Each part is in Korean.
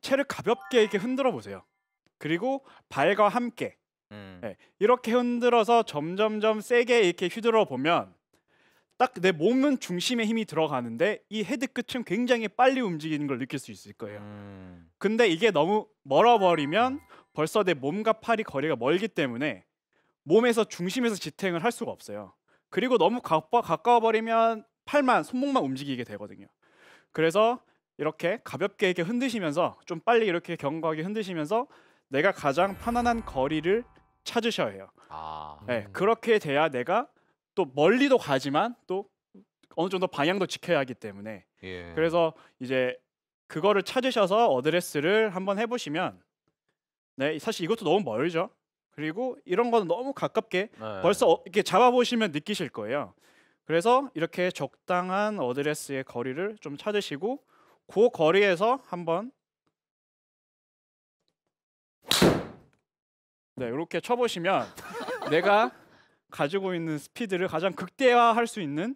체를 가볍게 이렇게 흔들어 보세요. 그리고 발과 함께 음. 네, 이렇게 흔들어서 점점점 세게 이렇게 휘둘러 보면 딱 내 몸은 중심에 힘이 들어가는데 이 헤드 끝은 굉장히 빨리 움직이는 걸 느낄 수 있을 거예요. 음. 근데 이게 너무 멀어버리면 벌써 내 몸과 팔이 거리가 멀기 때문에 몸에서 중심에서 지탱을 할 수가 없어요. 그리고 너무 가까워 버리면 팔만 손목만 움직이게 되거든요. 그래서 이렇게 가볍게 이렇게 흔드시면서 좀 빨리 이렇게 견고하게 흔드시면서 내가 가장 편안한 거리를 찾으셔야 해요. 아. 네, 그렇게 돼야 내가 또 멀리도 가지만 또 어느 정도 방향도 지켜야 하기 때문에 예. 그래서 이제 그거를 찾으셔서 어드레스를 한번 해보시면 네 사실 이것도 너무 멀죠 그리고 이런 거는 너무 가깝게 네. 벌써 어, 이렇게 잡아보시면 느끼실 거예요 그래서 이렇게 적당한 어드레스의 거리를 좀 찾으시고 그 거리에서 한번 네 이렇게 쳐보시면 내가 가지고 있는 스피드를 가장 극대화할 수 있는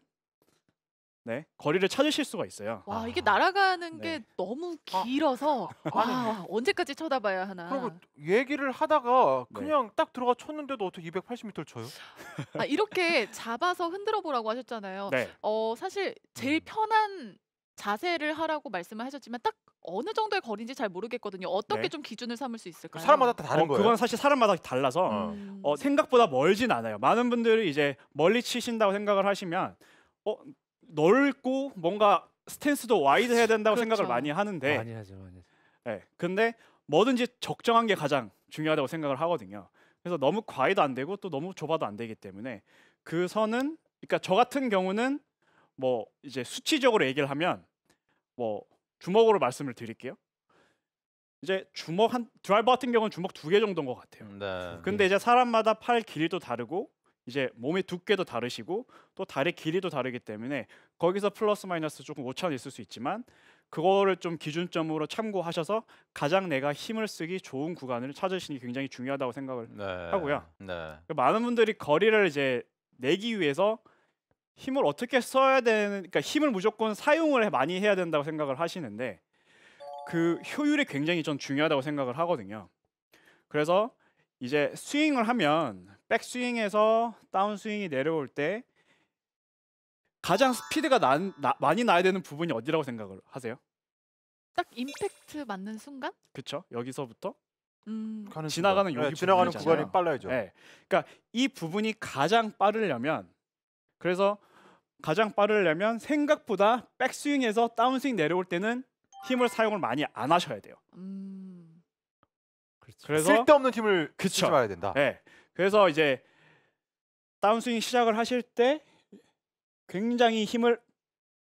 네 거리를 찾으실 수가 있어요. 와 이게 아, 날아가는 네. 게 너무 아, 길어서 아, 와 언제까지 쳐다봐야 하나. 그리고 얘기를 하다가 네. 그냥 딱 들어가 쳤는데도 어떻게 280m를 쳐요? 아 이렇게 잡아서 흔들어 보라고 하셨잖아요. 네. 어 사실 제일 음. 편한 자세를 하라고 말씀을 하셨지만 딱 어느 정도의 거리인지 잘 모르겠거든요. 어떻게 네. 좀 기준을 삼을 수 있을까요? 사람마다 다 다른 어, 거예요. 그건 사실 사람마다 달라서 어. 음. 어, 생각보다 멀진 않아요. 많은 분들이 이제 멀리 치신다고 생각을 하시면 어, 넓고 뭔가 스탠스도 와이드해야 된다고 그렇죠. 생각을 많이 하는데 많이 하죠, 많이 하죠. 네, 근데 뭐든지 적정한 게 가장 중요하다고 생각을 하거든요. 그래서 너무 과해도 안 되고 또 너무 좁아도 안 되기 때문에 그 선은 그러니까 저 같은 경우는 뭐 이제 수치적으로 얘기를 하면 뭐 주먹으로 말씀을 드릴게요. 이제 주먹 한 드라이버 같은 경우는 주먹 두 개 정도인 것 같아요. 음, 네. 근데 이제 사람마다 팔 길이도 다르고 이제 몸의 두께도 다르시고 또 다리 길이도 다르기 때문에 거기서 플러스 마이너스 조금 오차는 있을 수 있지만 그거를 좀 기준점으로 참고하셔서 가장 내가 힘을 쓰기 좋은 구간을 찾으시는 게 굉장히 중요하다고 생각을 네. 하고요. 네. 많은 분들이 거리를 이제 내기 위해서 힘을 어떻게 써야 되는 그러니까 힘을 무조건 사용을 많이 해야 된다고 생각을 하시는데 그 효율이 굉장히 전 중요하다고 생각을 하거든요. 그래서 이제 스윙을 하면 백스윙에서 다운스윙이 내려올 때 가장 스피드가 난, 나, 많이 나야 되는 부분이 어디라고 생각을 하세요? 딱 임팩트 맞는 순간? 그쵸 여기서부터 음... 지나가는 네, 여기 지나가는 구간이 빨라야죠. 네. 그러니까 이 부분이 가장 빠르려면 그래서 가장 빠르려면 생각보다 백스윙에서 다운스윙 내려올 때는 힘을 사용을 많이 안 하셔야 돼요. 음... 그래서 쓸데없는 힘을 그치 말아야 된다. 네. 그래서 이제 다운스윙 시작을 하실 때 굉장히 힘을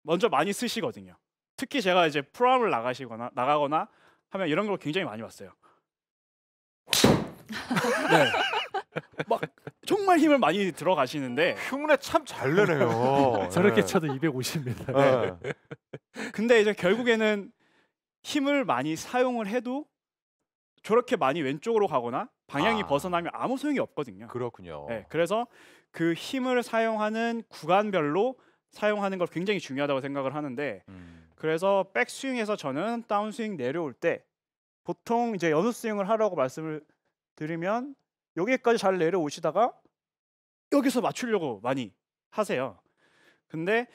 먼저 많이 쓰시거든요. 특히 제가 이제 프로암을 나가시거나 나가거나 하면 이런 걸 굉장히 많이 봤어요. 네. 막 정말 힘을 많이 들어가시는데 흉내 참 잘 내네요. 저렇게 네. 쳐도 250입니다. 네. 근데 이제 결국에는 힘을 많이 사용을 해도 저렇게 많이 왼쪽으로 가거나 방향이 아. 벗어나면 아무 소용이 없거든요. 그렇군요. 네, 그래서 그 힘을 사용하는 구간별로 사용하는 걸 굉장히 중요하다고 생각을 하는데 음. 그래서 백스윙에서 저는 다운스윙 내려올 때 보통 이제 연습스윙을 하라고 말씀을 드리면 여기까지 잘 내려오시다가 여기서 맞추려고 많이 하세요. 근데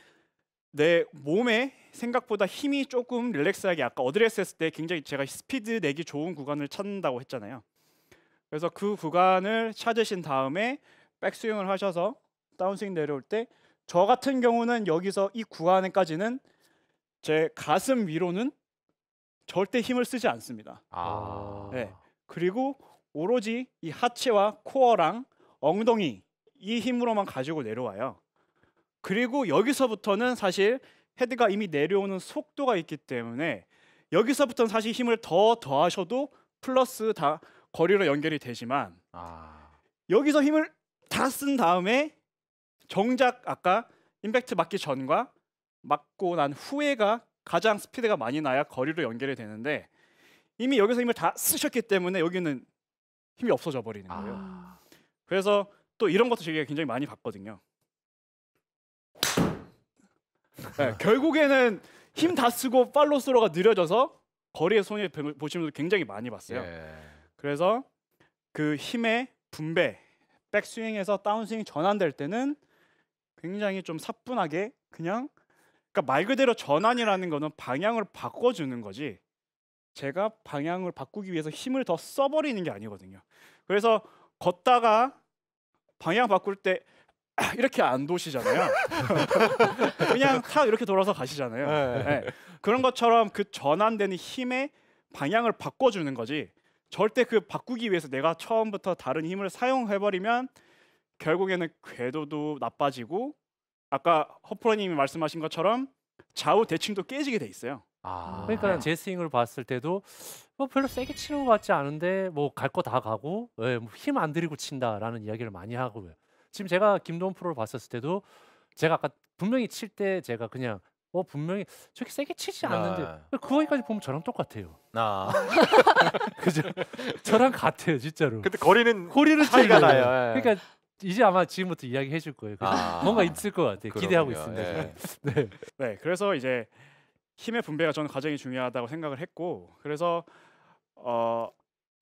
내 몸에 생각보다 힘이 조금 릴렉스하게 아까 어드레스 했을 때 굉장히 제가 스피드 내기 좋은 구간을 찾는다고 했잖아요. 그래서 그 구간을 찾으신 다음에 백스윙을 하셔서 다운스윙 내려올 때 저 같은 경우는 여기서 이 구간에까지는 제 가슴 위로는 절대 힘을 쓰지 않습니다. 아... 네. 그리고 오로지 이 하체와 코어랑 엉덩이 이 힘으로만 가지고 내려와요. 그리고 여기서부터는 사실 헤드가 이미 내려오는 속도가 있기 때문에 여기서부터는 사실 힘을 더 더하셔도 플러스 다 거리로 연결이 되지만 아... 여기서 힘을 다 쓴 다음에 정작 아까 임팩트 맞기 전과 맞고 난 후에가 가장 스피드가 많이 나야 거리로 연결이 되는데 이미 여기서 힘을 다 쓰셨기 때문에 여기는 힘이 없어져 버리는 거예요. 아. 그래서 또 이런 것도 제가 굉장히 많이 봤거든요. 네, 결국에는 힘 다 쓰고 팔로스로가 느려져서 거리의 손이보시면분 굉장히 많이 봤어요. 예. 그래서 그 힘의 분배, 백스윙에서 다운스윙 전환될 때는 굉장히 좀 사뿐하게 그냥 그러니까 말 그대로 전환이라는 거는 방향을 바꿔주는 거지 제가 방향을 바꾸기 위해서 힘을 더 써버리는 게 아니거든요. 그래서 걷다가 방향 바꿀 때 이렇게 안 도시잖아요. 그냥 탁 이렇게 돌아서 가시잖아요. 네. 네. 그런 것처럼 그 전환되는 힘의 방향을 바꿔주는 거지. 절대 그 바꾸기 위해서 내가 처음부터 다른 힘을 사용해버리면 결국에는 궤도도 나빠지고 아까 허프로님이 말씀하신 것처럼 좌우 대칭도 깨지게 돼 있어요. 아, 그러니까 제 스윙을 봤을 때도 뭐 별로 세게 치는 것 같지 않은데 뭐 갈 거 다 가고 예, 뭐 힘안 들이고 친다라는 이야기를 많이 하고요. 지금 제가 김도훈 프로를 봤었을 때도 제가 아까 분명히 칠 때 제가 그냥 어 분명히 저렇게 세게 치지 않는데 아. 그거까지 보면 저랑 똑같아요. 아. 그죠? 저랑 같아요, 진짜로. 근데 거리는 거리는 차이가 나요. 나요. 예. 그러니까 이제 아마 지금부터 이야기 해줄 거예요. 아. 뭔가 있을 것 같아요. 그렇요 기대하고 있습니다. 예. 네. 네, 그래서 이제 힘의 분배가 저는 가장이 중요하다고 생각을 했고 그래서 어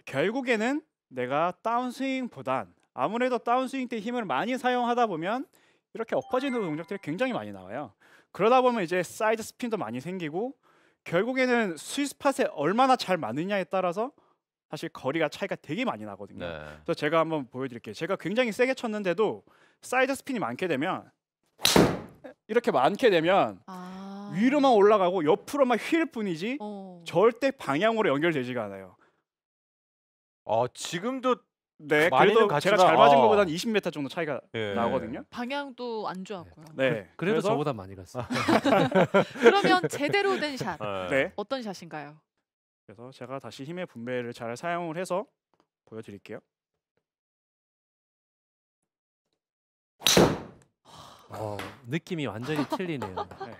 결국에는 내가 다운스윙보단 아무래도 다운스윙 때 힘을 많이 사용하다 보면 이렇게 엎어지는 동작들이 굉장히 많이 나와요. 그러다 보면 이제 사이드 스핀도 많이 생기고 결국에는 스윗팟에 얼마나 잘 맞느냐에 따라서 사실 거리가 차이가 되게 많이 나거든요. 네. 그래서 제가 한번 보여드릴게요. 제가 굉장히 세게 쳤는데도 사이드 스핀이 많게 되면 이렇게 많게 되면 아. 위로만 올라가고 옆으로만 휠 뿐이지 어. 절대 방향으로 연결되지가 않아요. 어 지금도 네, 그 그래도 제가 잘 맞은 아. 것보다 는 20m 정도 차이가 예. 나거든요. 방향도 안 좋았고요. 네, 그, 래도 저보다 많이 갔어. 그러면 제대로 된 샷. 네. 네. 어떤 샷인가요? 그래서 제가 다시 힘의 분배를 잘 사용을 해서 보여드릴게요. 어, 느낌이 완전히 틀리네요. 네.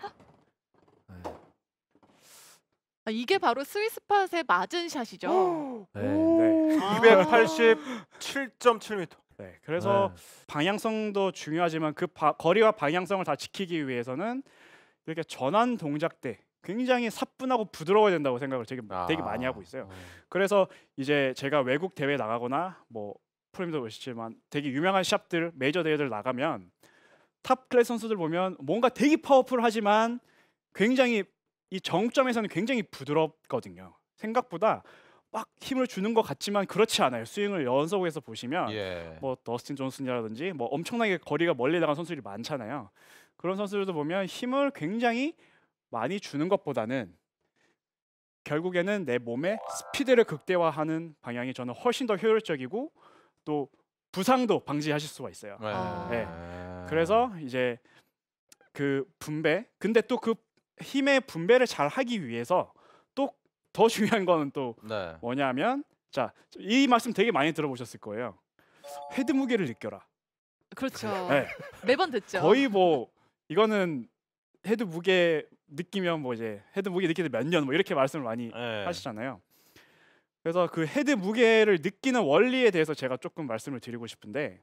아, 이게 바로 스위스팟에 맞은 샷이죠. 네. 네. 287.7m. 네, 그래서 네. 방향성도 중요하지만 그 바, 거리와 방향성을 다 지키기 위해서는 이렇게 전환 동작 때 굉장히 사뿐하고 부드러워야 된다고 생각을 되게, 아. 되게 많이 하고 있어요. 음. 그래서 이제 제가 외국 대회 나가거나 뭐 프로님도 보시지만 되게 유명한 샵들 메이저 대회들 나가면 탑 클래스 선수들 보면 뭔가 되게 파워풀하지만 굉장히 이 정점에서는 굉장히 부드럽거든요. 생각보다 막 힘을 주는 것 같지만 그렇지 않아요. 스윙을 연속해서 보시면 예. 뭐 더스틴 존슨이라든지 뭐 엄청나게 거리가 멀리 나간 선수들이 많잖아요. 그런 선수들도 보면 힘을 굉장히 많이 주는 것보다는 결국에는 내 몸의 스피드를 극대화하는 방향이 저는 훨씬 더 효율적이고 또 부상도 방지하실 수가 있어요. 아. 네. 그래서 이제 그 분배 근데 또그 힘의 분배를 잘 하기 위해서 또 더 중요한 거는 또 네. 뭐냐면 자 이 말씀 되게 많이 들어보셨을 거예요. 헤드 무게를 느껴라. 그렇죠. 네. 매번 듣죠. 거의 뭐 이거는 헤드 무게 느끼면 뭐 이제 헤드 무게 느끼는 몇 년 뭐 이렇게 말씀을 많이 네. 하시잖아요. 그래서 그 헤드 무게를 느끼는 원리에 대해서 제가 조금 말씀을 드리고 싶은데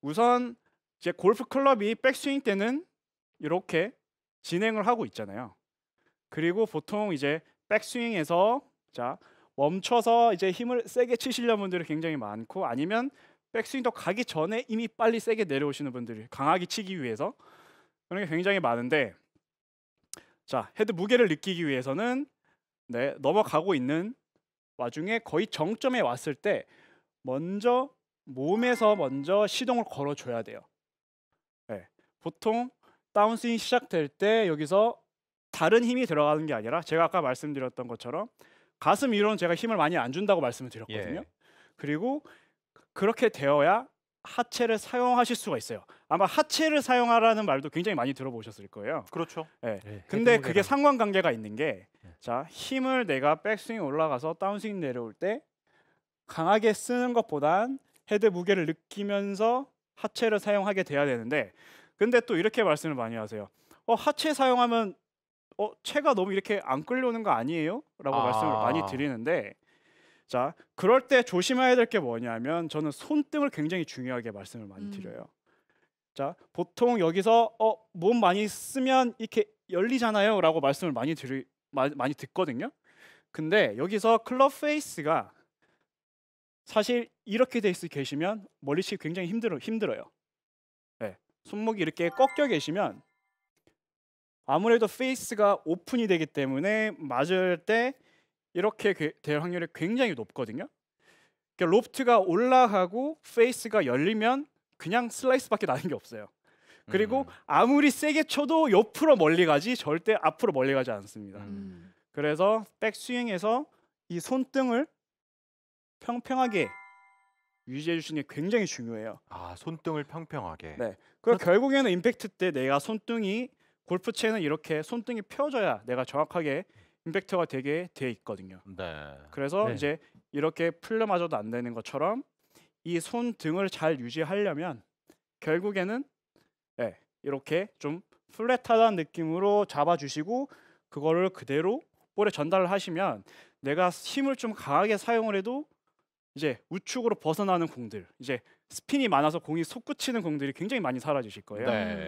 우선 이제 골프 클럽이 백스윙 때는 이렇게 진행을 하고 있잖아요. 그리고 보통 이제 백스윙에서 자 멈춰서 이제 힘을 세게 치시려는 분들이 굉장히 많고 아니면 백스윙 도 가기 전에 이미 빨리 세게 내려오시는 분들이 강하게 치기 위해서 그런 게 굉장히 많은데 자 헤드 무게를 느끼기 위해서는 네 넘어가고 있는 와중에 거의 정점에 왔을 때 먼저 몸에서 먼저 시동을 걸어줘야 돼요. 네, 보통 다운스윙 시작될 때 여기서 다른 힘이 들어가는 게 아니라 제가 아까 말씀드렸던 것처럼 가슴 위로는 제가 힘을 많이 안 준다고 말씀을 드렸거든요. 예. 그리고 그렇게 되어야 하체를 사용하실 수가 있어요. 아마 하체를 사용하라는 말도 굉장히 많이 들어보셨을 거예요. 그렇죠. 예. 네, 근데 그게 상관관계가 있는 게 예. 자, 힘을 내가 백스윙 올라가서 다운스윙 내려올 때 강하게 쓰는 것보단 헤드 무게를 느끼면서 하체를 사용하게 돼야 되는데 근데 또 이렇게 말씀을 많이 하세요. 어, 하체 사용하면 어, 체가 너무 이렇게 안 끌려오는 거 아니에요? 라고 아. 말씀을 많이 드리는데 자, 그럴 때 조심해야 될 게 뭐냐면 저는 손등을 굉장히 중요하게 말씀을 많이 음. 드려요. 자, 보통 여기서 어, 몸 많이 쓰면 이렇게 열리잖아요라고 말씀을 많이 드리 마, 많이 듣거든요. 근데 여기서 클럽 페이스가 사실 이렇게 돼 있으 계시면 멀리치기 굉장히 힘들어 힘들어요. 손목이 이렇게 꺾여 계시면 아무래도 페이스가 오픈이 되기 때문에 맞을 때 이렇게 될 확률이 굉장히 높거든요. 그러니까 로프트가 올라가고 페이스가 열리면 그냥 슬라이스밖에 나는 게 없어요. 그리고 음. 아무리 세게 쳐도 옆으로 멀리 가지 절대 앞으로 멀리 가지 않습니다. 음. 그래서 백스윙에서 이 손등을 평평하게 유지해 주시는 게 굉장히 중요해요. 아 손등을 평평하게. 네. 그럼 결국에는 임팩트 때 내가 손등이 골프채는 이렇게 손등이 펴져야 내가 정확하게 임팩트가 되게 돼 있거든요. 네. 그래서 네. 이제 이렇게 풀려 마저도안 되는 것처럼 이 손등을 잘 유지하려면 결국에는 네, 이렇게 좀 플랫하다는 느낌으로 잡아주시고 그거를 그대로 볼에 전달을 하시면 내가 힘을 좀 강하게 사용을 해도 이제 우측으로 벗어나는 공들, 이제 스핀이 많아서 공이 솟구치는 공들이 굉장히 많이 사라지실 거예요. 네.